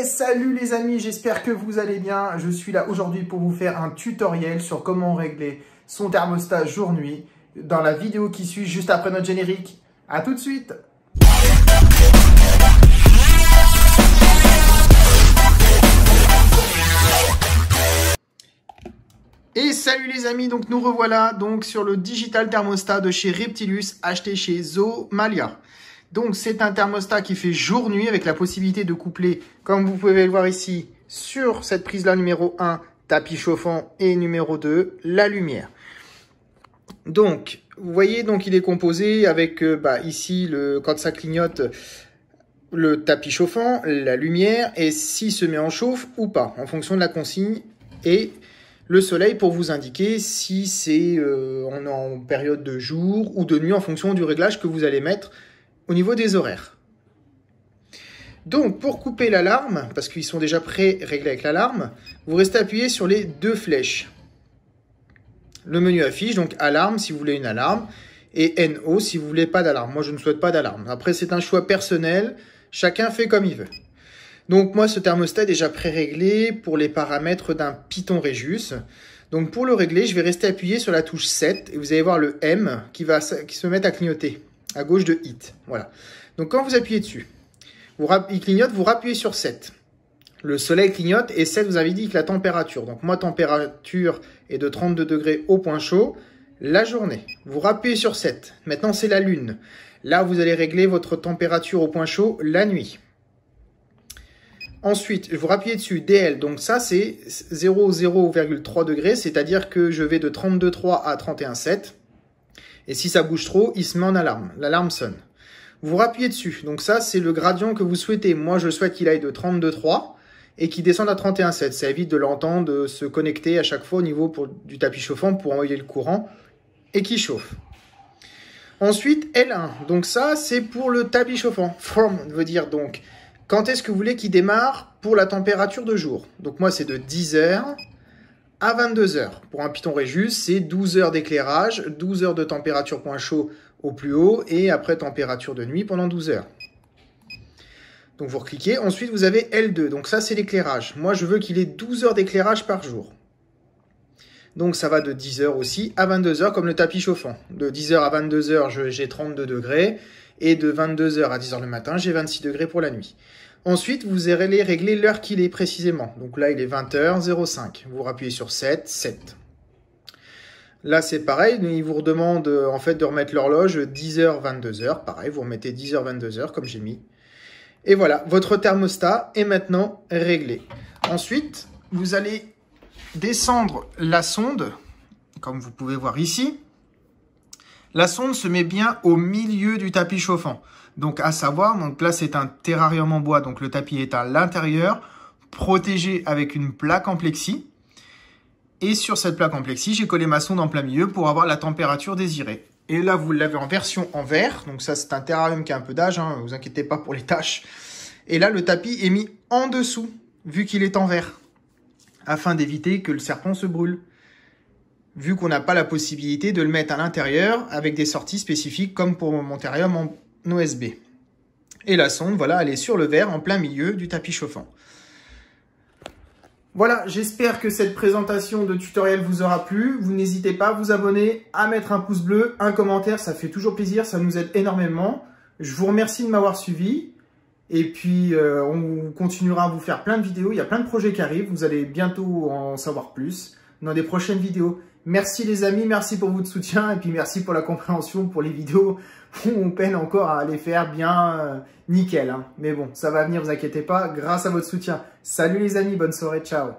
Eh, salut les amis, j'espère que vous allez bien. Je suis là aujourd'hui pour vous faire un tutoriel sur comment régler son thermostat jour-nuit dans la vidéo qui suit juste après notre générique. A tout de suite Et salut les amis, donc nous revoilà donc sur le digital thermostat de chez Reptilus acheté chez Zomalia. Donc c'est un thermostat qui fait jour-nuit avec la possibilité de coupler, comme vous pouvez le voir ici, sur cette prise-là numéro 1, tapis chauffant et numéro 2, la lumière. Donc, vous voyez, donc il est composé avec euh, bah, ici, le, quand ça clignote, le tapis chauffant, la lumière et s'il se met en chauffe ou pas, en fonction de la consigne et le soleil pour vous indiquer si c'est euh, en période de jour ou de nuit en fonction du réglage que vous allez mettre au niveau des horaires. Donc, pour couper l'alarme, parce qu'ils sont déjà pré-réglés avec l'alarme, vous restez appuyé sur les deux flèches. Le menu affiche, donc alarme si vous voulez une alarme, et NO si vous voulez pas d'alarme. Moi, je ne souhaite pas d'alarme. Après, c'est un choix personnel, chacun fait comme il veut. Donc moi, ce thermostat est déjà pré-réglé pour les paramètres d'un Python Regius. Donc pour le régler, je vais rester appuyé sur la touche 7 et vous allez voir le M qui va qui se mettre à clignoter à gauche de Hit. Voilà. Donc quand vous appuyez dessus, vous il clignote, vous rappuyez sur 7. Le soleil clignote et 7 vous dit avez que la température. Donc moi, température est de 32 degrés au point chaud. La journée, vous rappuyez sur 7. Maintenant, c'est la lune. Là, vous allez régler votre température au point chaud la nuit. Ensuite, vous rappuyez dessus DL. Donc ça, c'est 0,0,3 degrés, c'est-à-dire que je vais de 32,3 à 31,7. Et si ça bouge trop, il se met en alarme. L'alarme sonne. Vous rappuyez dessus. Donc ça, c'est le gradient que vous souhaitez. Moi, je souhaite qu'il aille de 32,3 et qu'il descende à 31,7. Ça évite de l'entendre de se connecter à chaque fois au niveau du tapis chauffant pour envoyer le courant et qui chauffe. Ensuite, L1. Donc ça, c'est pour le tapis chauffant. From veut dire donc quand est-ce que vous voulez qu'il démarre pour la température de jour. Donc moi, c'est de 10 heures à 22 h Pour un Python Régus, c'est 12 heures d'éclairage, 12 heures de température point chaud au plus haut et après température de nuit pendant 12 heures. Donc vous cliquez, ensuite vous avez L2, donc ça c'est l'éclairage. Moi je veux qu'il ait 12 heures d'éclairage par jour. Donc ça va de 10h aussi à 22h comme le tapis chauffant. De 10h à 22h j'ai 32 degrés et de 22h à 10h le matin j'ai 26 degrés pour la nuit. Ensuite, vous allez régler l'heure qu'il est précisément. Donc là, il est 20h05. Vous rappuyez sur 7, 7. Là, c'est pareil, il vous demande euh, en fait de remettre l'horloge 10h, 22h. Pareil, vous remettez 10h, 22h comme j'ai mis. Et voilà, votre thermostat est maintenant réglé. Ensuite, vous allez descendre la sonde, comme vous pouvez voir ici. La sonde se met bien au milieu du tapis chauffant. Donc à savoir, donc là c'est un terrarium en bois, donc le tapis est à l'intérieur, protégé avec une plaque en plexi. Et sur cette plaque en plexi, j'ai collé ma sonde en plein milieu pour avoir la température désirée. Et là, vous l'avez en version en verre. Donc ça, c'est un terrarium qui a un peu d'âge. ne hein, vous inquiétez pas pour les tâches. Et là, le tapis est mis en dessous, vu qu'il est en verre, afin d'éviter que le serpent se brûle vu qu'on n'a pas la possibilité de le mettre à l'intérieur avec des sorties spécifiques comme pour mon Montarium en OSB. Et la sonde, voilà, elle est sur le verre en plein milieu du tapis chauffant. Voilà, j'espère que cette présentation de tutoriel vous aura plu. Vous n'hésitez pas à vous abonner, à mettre un pouce bleu, un commentaire, ça fait toujours plaisir, ça nous aide énormément. Je vous remercie de m'avoir suivi. Et puis, euh, on continuera à vous faire plein de vidéos. Il y a plein de projets qui arrivent. Vous allez bientôt en savoir plus dans des prochaines vidéos. Merci les amis, merci pour votre soutien et puis merci pour la compréhension pour les vidéos où on peine encore à les faire bien euh, nickel. Hein. Mais bon, ça va venir, vous inquiétez pas, grâce à votre soutien. Salut les amis, bonne soirée, ciao